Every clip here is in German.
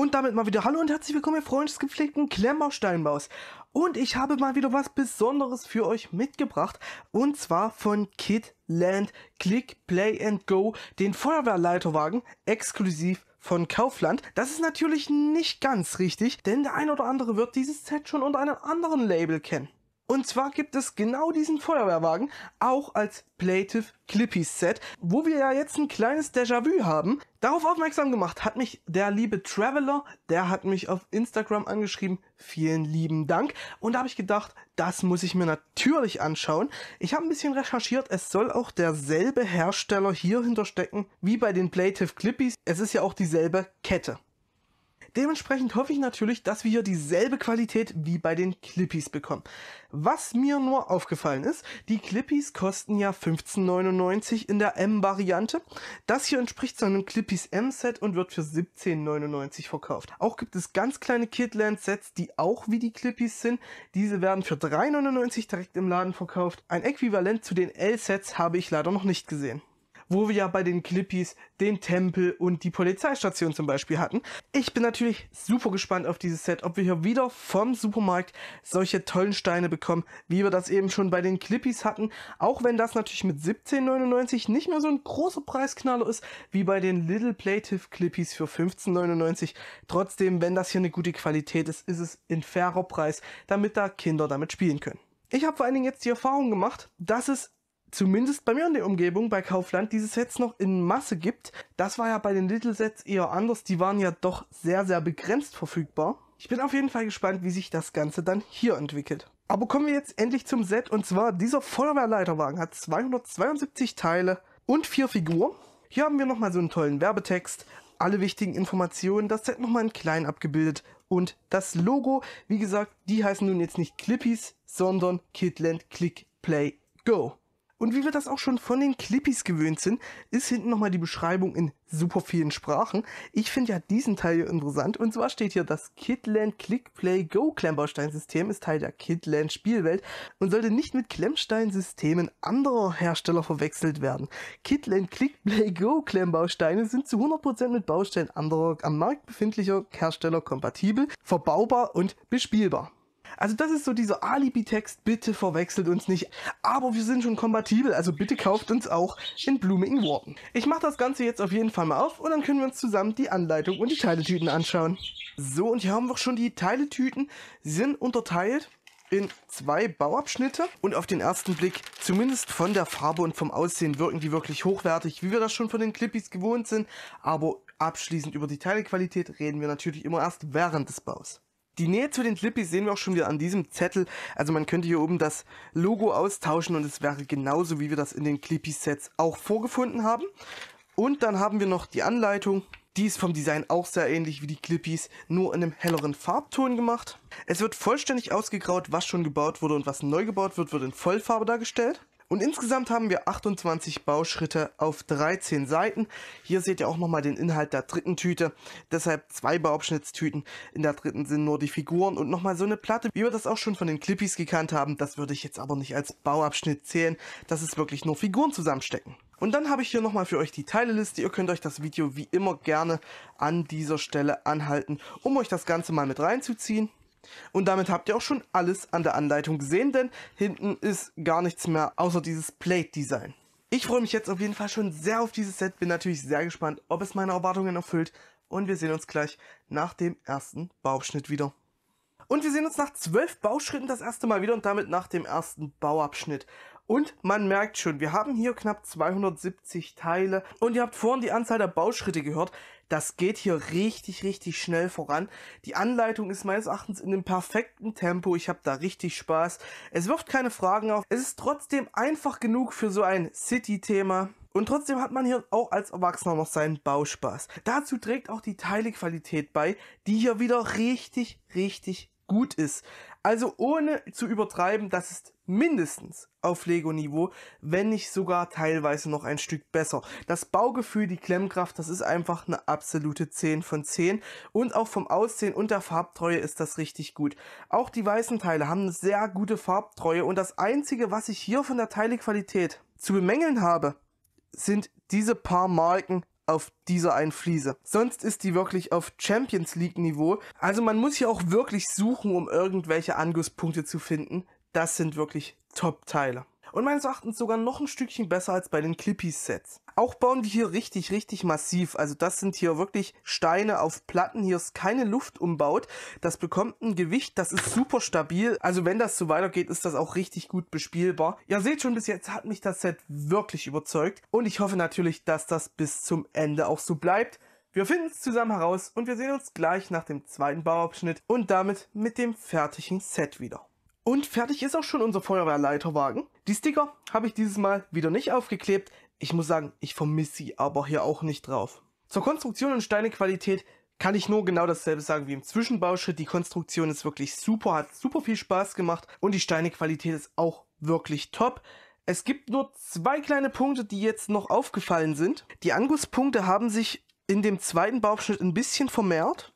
Und damit mal wieder Hallo und herzlich willkommen, ihr Freunde gepflegten Klemmersteinbaus. Und ich habe mal wieder was Besonderes für euch mitgebracht. Und zwar von Kidland Click Play and Go, den Feuerwehrleiterwagen, exklusiv von Kaufland. Das ist natürlich nicht ganz richtig, denn der ein oder andere wird dieses Set schon unter einem anderen Label kennen. Und zwar gibt es genau diesen Feuerwehrwagen auch als Plative Clippies Set, wo wir ja jetzt ein kleines Déjà-vu haben. Darauf aufmerksam gemacht hat mich der liebe Traveler, der hat mich auf Instagram angeschrieben. Vielen lieben Dank. Und da habe ich gedacht, das muss ich mir natürlich anschauen. Ich habe ein bisschen recherchiert, es soll auch derselbe Hersteller hier hinterstecken wie bei den Plative Clippies. Es ist ja auch dieselbe Kette. Dementsprechend hoffe ich natürlich, dass wir hier dieselbe Qualität wie bei den Clippies bekommen. Was mir nur aufgefallen ist, die Clippies kosten ja 15,99 in der M-Variante. Das hier entspricht so einem Clippies M-Set und wird für 17,99 verkauft. Auch gibt es ganz kleine Kidland-Sets, die auch wie die Clippies sind. Diese werden für 3,99 direkt im Laden verkauft. Ein Äquivalent zu den L-Sets habe ich leider noch nicht gesehen wo wir ja bei den Clippies den Tempel und die Polizeistation zum Beispiel hatten. Ich bin natürlich super gespannt auf dieses Set, ob wir hier wieder vom Supermarkt solche tollen Steine bekommen, wie wir das eben schon bei den Clippies hatten. Auch wenn das natürlich mit 17,99 nicht mehr so ein großer Preisknaller ist, wie bei den Little Plative Clippies für 15,99. Trotzdem, wenn das hier eine gute Qualität ist, ist es ein fairer Preis, damit da Kinder damit spielen können. Ich habe vor allen Dingen jetzt die Erfahrung gemacht, dass es zumindest bei mir in der Umgebung, bei Kaufland, diese Sets noch in Masse gibt. Das war ja bei den Little Sets eher anders. Die waren ja doch sehr, sehr begrenzt verfügbar. Ich bin auf jeden Fall gespannt, wie sich das Ganze dann hier entwickelt. Aber kommen wir jetzt endlich zum Set. Und zwar, dieser Feuerwehrleiterwagen hat 272 Teile und vier Figuren. Hier haben wir nochmal so einen tollen Werbetext, alle wichtigen Informationen, das Set nochmal in klein abgebildet und das Logo. Wie gesagt, die heißen nun jetzt nicht Clippies, sondern Kidland Click Play Go. Und wie wir das auch schon von den Clippies gewöhnt sind, ist hinten nochmal die Beschreibung in super vielen Sprachen. Ich finde ja diesen Teil hier interessant. Und zwar steht hier, das Kidland Click Play Go Klemmbaustein-System ist Teil der Kidland Spielwelt und sollte nicht mit Klemmsteinsystemen anderer Hersteller verwechselt werden. Kidland Click Play Go Klemmbausteine sind zu 100% mit Bausteinen anderer am Markt befindlicher Hersteller kompatibel, verbaubar und bespielbar. Also das ist so dieser Alibi-Text, bitte verwechselt uns nicht, aber wir sind schon kompatibel, also bitte kauft uns auch in blumigen Worten. Ich mache das Ganze jetzt auf jeden Fall mal auf und dann können wir uns zusammen die Anleitung und die Teiletüten anschauen. So, und hier haben wir schon die Teiletüten, sie sind unterteilt in zwei Bauabschnitte und auf den ersten Blick, zumindest von der Farbe und vom Aussehen, wirken die wirklich hochwertig, wie wir das schon von den Clippies gewohnt sind, aber abschließend über die Teilequalität reden wir natürlich immer erst während des Baus. Die Nähe zu den Clippies sehen wir auch schon wieder an diesem Zettel. Also man könnte hier oben das Logo austauschen und es wäre genauso, wie wir das in den Clippies sets auch vorgefunden haben. Und dann haben wir noch die Anleitung. Die ist vom Design auch sehr ähnlich wie die Clippies, nur in einem helleren Farbton gemacht. Es wird vollständig ausgegraut, was schon gebaut wurde und was neu gebaut wird, wird in Vollfarbe dargestellt. Und insgesamt haben wir 28 Bauschritte auf 13 Seiten. Hier seht ihr auch nochmal den Inhalt der dritten Tüte. Deshalb zwei Bauabschnittstüten. In der dritten sind nur die Figuren und nochmal so eine Platte, wie wir das auch schon von den Clippies gekannt haben. Das würde ich jetzt aber nicht als Bauabschnitt zählen. Das ist wirklich nur Figuren zusammenstecken. Und dann habe ich hier nochmal für euch die Teileliste. Ihr könnt euch das Video wie immer gerne an dieser Stelle anhalten, um euch das Ganze mal mit reinzuziehen. Und damit habt ihr auch schon alles an der Anleitung gesehen, denn hinten ist gar nichts mehr außer dieses Plate-Design. Ich freue mich jetzt auf jeden Fall schon sehr auf dieses Set, bin natürlich sehr gespannt, ob es meine Erwartungen erfüllt und wir sehen uns gleich nach dem ersten Bauabschnitt wieder. Und wir sehen uns nach zwölf Bauschritten das erste Mal wieder und damit nach dem ersten Bauabschnitt. Und man merkt schon, wir haben hier knapp 270 Teile und ihr habt vorhin die Anzahl der Bauschritte gehört. Das geht hier richtig, richtig schnell voran. Die Anleitung ist meines Erachtens in dem perfekten Tempo. Ich habe da richtig Spaß. Es wirft keine Fragen auf. Es ist trotzdem einfach genug für so ein City-Thema. Und trotzdem hat man hier auch als Erwachsener noch seinen Bauspaß. Dazu trägt auch die Teilequalität bei, die hier wieder richtig, richtig gut ist. Also ohne zu übertreiben, das ist mindestens auf Lego-Niveau, wenn nicht sogar teilweise noch ein Stück besser. Das Baugefühl, die Klemmkraft, das ist einfach eine absolute 10 von 10 und auch vom Aussehen und der Farbtreue ist das richtig gut. Auch die weißen Teile haben eine sehr gute Farbtreue und das einzige, was ich hier von der Teilequalität zu bemängeln habe, sind diese paar Marken auf dieser einen Fliese. Sonst ist die wirklich auf Champions League Niveau. Also man muss hier auch wirklich suchen, um irgendwelche Angusspunkte zu finden, das sind wirklich Top-Teile. Und meines Erachtens sogar noch ein Stückchen besser als bei den Clippy-Sets. Auch bauen die hier richtig, richtig massiv. Also das sind hier wirklich Steine auf Platten. Hier ist keine Luft umbaut. Das bekommt ein Gewicht, das ist super stabil. Also wenn das so weitergeht, ist das auch richtig gut bespielbar. Ihr seht schon, bis jetzt hat mich das Set wirklich überzeugt. Und ich hoffe natürlich, dass das bis zum Ende auch so bleibt. Wir finden es zusammen heraus und wir sehen uns gleich nach dem zweiten Bauabschnitt und damit mit dem fertigen Set wieder. Und fertig ist auch schon unser Feuerwehrleiterwagen. Die Sticker habe ich dieses Mal wieder nicht aufgeklebt. Ich muss sagen, ich vermisse sie aber hier auch nicht drauf. Zur Konstruktion und Steinequalität kann ich nur genau dasselbe sagen wie im Zwischenbauschritt. Die Konstruktion ist wirklich super, hat super viel Spaß gemacht und die Steinequalität ist auch wirklich top. Es gibt nur zwei kleine Punkte, die jetzt noch aufgefallen sind. Die Angusspunkte haben sich in dem zweiten Bauabschnitt ein bisschen vermehrt.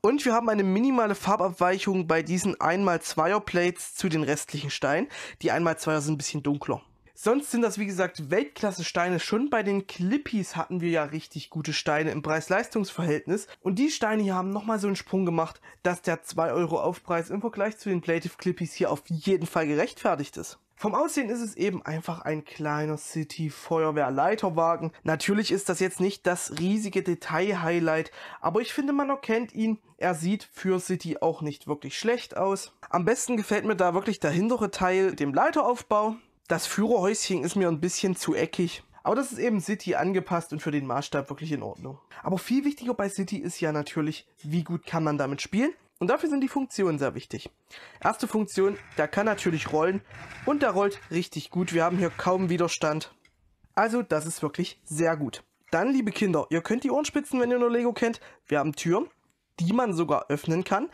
Und wir haben eine minimale Farbabweichung bei diesen 1x2er Plates zu den restlichen Steinen. Die 1x2er sind ein bisschen dunkler. Sonst sind das wie gesagt Weltklasse Steine. Schon bei den Clippies hatten wir ja richtig gute Steine im Preis-Leistungs-Verhältnis. Und die Steine hier haben nochmal so einen Sprung gemacht, dass der 2 Euro Aufpreis im Vergleich zu den Plative Clippies hier auf jeden Fall gerechtfertigt ist. Vom Aussehen ist es eben einfach ein kleiner City-Feuerwehrleiterwagen. Natürlich ist das jetzt nicht das riesige Detail-Highlight, aber ich finde, man erkennt ihn. Er sieht für City auch nicht wirklich schlecht aus. Am besten gefällt mir da wirklich der hintere Teil, dem Leiteraufbau. Das Führerhäuschen ist mir ein bisschen zu eckig. Aber das ist eben City angepasst und für den Maßstab wirklich in Ordnung. Aber viel wichtiger bei City ist ja natürlich, wie gut kann man damit spielen und dafür sind die Funktionen sehr wichtig. Erste Funktion, der kann natürlich rollen und der rollt richtig gut. Wir haben hier kaum Widerstand. Also das ist wirklich sehr gut. Dann, liebe Kinder, ihr könnt die Ohren spitzen, wenn ihr nur Lego kennt. Wir haben Türen, die man sogar öffnen kann.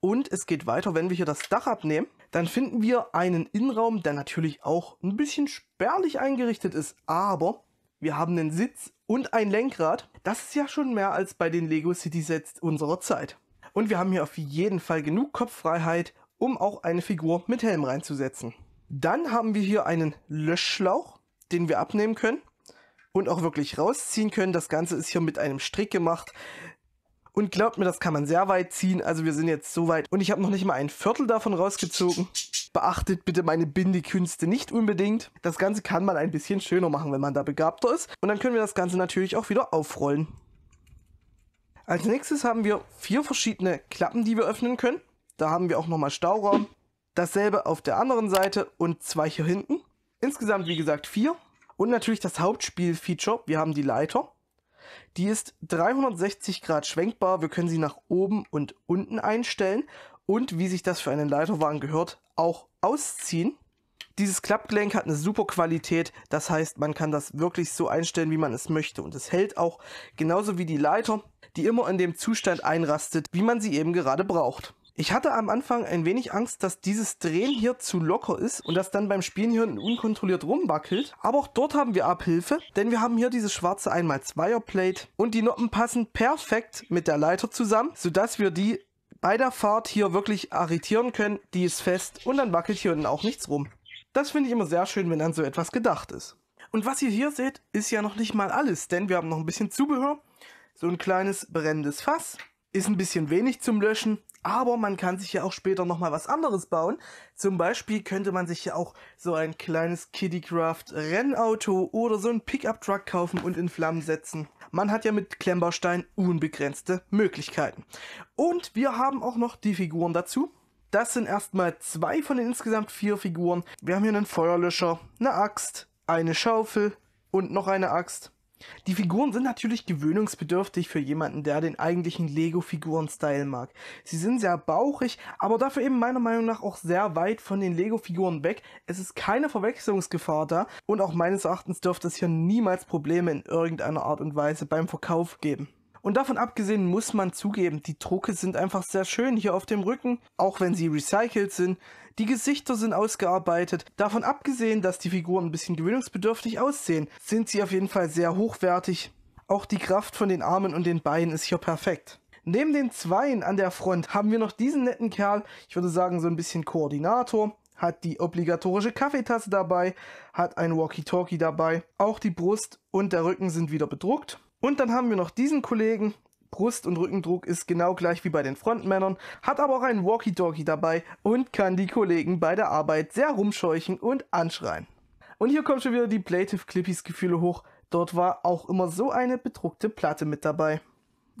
Und es geht weiter, wenn wir hier das Dach abnehmen, dann finden wir einen Innenraum, der natürlich auch ein bisschen spärlich eingerichtet ist. Aber wir haben einen Sitz und ein Lenkrad. Das ist ja schon mehr als bei den Lego City Sets unserer Zeit. Und wir haben hier auf jeden Fall genug Kopffreiheit, um auch eine Figur mit Helm reinzusetzen. Dann haben wir hier einen Löschschlauch, den wir abnehmen können und auch wirklich rausziehen können. Das Ganze ist hier mit einem Strick gemacht. Und glaubt mir, das kann man sehr weit ziehen. Also wir sind jetzt so weit. Und ich habe noch nicht mal ein Viertel davon rausgezogen. Beachtet bitte meine Bindekünste nicht unbedingt. Das Ganze kann man ein bisschen schöner machen, wenn man da begabter ist. Und dann können wir das Ganze natürlich auch wieder aufrollen. Als nächstes haben wir vier verschiedene Klappen, die wir öffnen können. Da haben wir auch nochmal Stauraum. Dasselbe auf der anderen Seite und zwei hier hinten. Insgesamt, wie gesagt, vier. Und natürlich das Hauptspiel-Feature. Wir haben die Leiter. Die ist 360 Grad schwenkbar. Wir können sie nach oben und unten einstellen. Und wie sich das für einen Leiterwagen gehört, auch ausziehen. Dieses Klappgelenk hat eine super Qualität, das heißt, man kann das wirklich so einstellen, wie man es möchte und es hält auch genauso wie die Leiter, die immer in dem Zustand einrastet, wie man sie eben gerade braucht. Ich hatte am Anfang ein wenig Angst, dass dieses Drehen hier zu locker ist und das dann beim Spielen hier unkontrolliert rumwackelt. Aber auch dort haben wir Abhilfe, denn wir haben hier diese schwarze 1x2er Plate und die Noppen passen perfekt mit der Leiter zusammen, sodass wir die bei der Fahrt hier wirklich arretieren können. Die ist fest und dann wackelt hier unten auch nichts rum. Das finde ich immer sehr schön, wenn an so etwas gedacht ist. Und was ihr hier seht, ist ja noch nicht mal alles, denn wir haben noch ein bisschen Zubehör. So ein kleines brennendes Fass. Ist ein bisschen wenig zum Löschen, aber man kann sich ja auch später nochmal was anderes bauen. Zum Beispiel könnte man sich ja auch so ein kleines Kiddycraft Rennauto oder so ein Pickup-Truck kaufen und in Flammen setzen. Man hat ja mit Klemmbaustein unbegrenzte Möglichkeiten. Und wir haben auch noch die Figuren dazu. Das sind erstmal zwei von den insgesamt vier Figuren. Wir haben hier einen Feuerlöscher, eine Axt, eine Schaufel und noch eine Axt. Die Figuren sind natürlich gewöhnungsbedürftig für jemanden, der den eigentlichen Lego-Figuren-Style mag. Sie sind sehr bauchig, aber dafür eben meiner Meinung nach auch sehr weit von den Lego-Figuren weg. Es ist keine Verwechslungsgefahr da und auch meines Erachtens dürfte es hier niemals Probleme in irgendeiner Art und Weise beim Verkauf geben. Und davon abgesehen muss man zugeben, die Drucke sind einfach sehr schön hier auf dem Rücken, auch wenn sie recycelt sind. Die Gesichter sind ausgearbeitet. Davon abgesehen, dass die Figuren ein bisschen gewöhnungsbedürftig aussehen, sind sie auf jeden Fall sehr hochwertig. Auch die Kraft von den Armen und den Beinen ist hier perfekt. Neben den Zweien an der Front haben wir noch diesen netten Kerl, ich würde sagen so ein bisschen Koordinator, hat die obligatorische Kaffeetasse dabei, hat ein Walkie-Talkie dabei, auch die Brust und der Rücken sind wieder bedruckt. Und dann haben wir noch diesen Kollegen. Brust- und Rückendruck ist genau gleich wie bei den Frontmännern, hat aber auch einen Walkie-Talkie dabei und kann die Kollegen bei der Arbeit sehr rumscheuchen und anschreien. Und hier kommen schon wieder die Plaintiff Clippies Gefühle hoch. Dort war auch immer so eine bedruckte Platte mit dabei.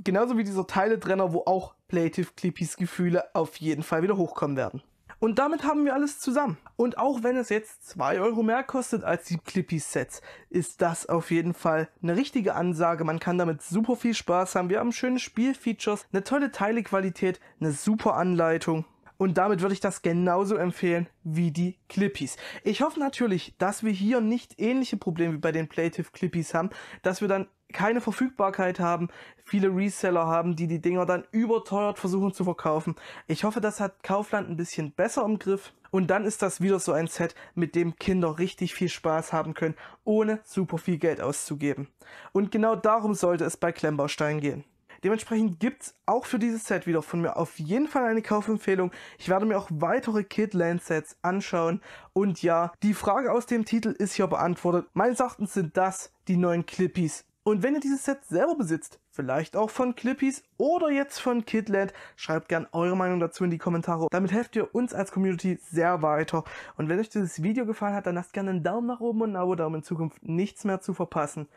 Genauso wie dieser Teiletrenner, wo auch Plaintiff Clippies Gefühle auf jeden Fall wieder hochkommen werden. Und damit haben wir alles zusammen. Und auch wenn es jetzt 2 Euro mehr kostet als die Clippy-Sets, ist das auf jeden Fall eine richtige Ansage. Man kann damit super viel Spaß haben. Wir haben schöne Spielfeatures, eine tolle Teilequalität, eine super Anleitung. Und damit würde ich das genauso empfehlen wie die Clippies. Ich hoffe natürlich, dass wir hier nicht ähnliche Probleme wie bei den Playtive Clippies haben, dass wir dann keine Verfügbarkeit haben, viele Reseller haben, die die Dinger dann überteuert versuchen zu verkaufen. Ich hoffe, das hat Kaufland ein bisschen besser im Griff. Und dann ist das wieder so ein Set, mit dem Kinder richtig viel Spaß haben können, ohne super viel Geld auszugeben. Und genau darum sollte es bei Klemmbaustein gehen. Dementsprechend gibt es auch für dieses Set wieder von mir auf jeden Fall eine Kaufempfehlung. Ich werde mir auch weitere Kidland Sets anschauen. Und ja, die Frage aus dem Titel ist hier beantwortet. Meines Erachtens sind das die neuen Clippies und wenn ihr dieses Set selber besitzt, vielleicht auch von Clippies oder jetzt von Kidland, schreibt gern eure Meinung dazu in die Kommentare. Damit helft ihr uns als Community sehr weiter. Und wenn euch dieses Video gefallen hat, dann lasst gerne einen Daumen nach oben und ein Abo, da um in Zukunft nichts mehr zu verpassen.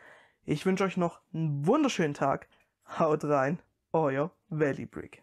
Ich wünsche euch noch einen wunderschönen Tag. Haut rein, euer Valley Brick.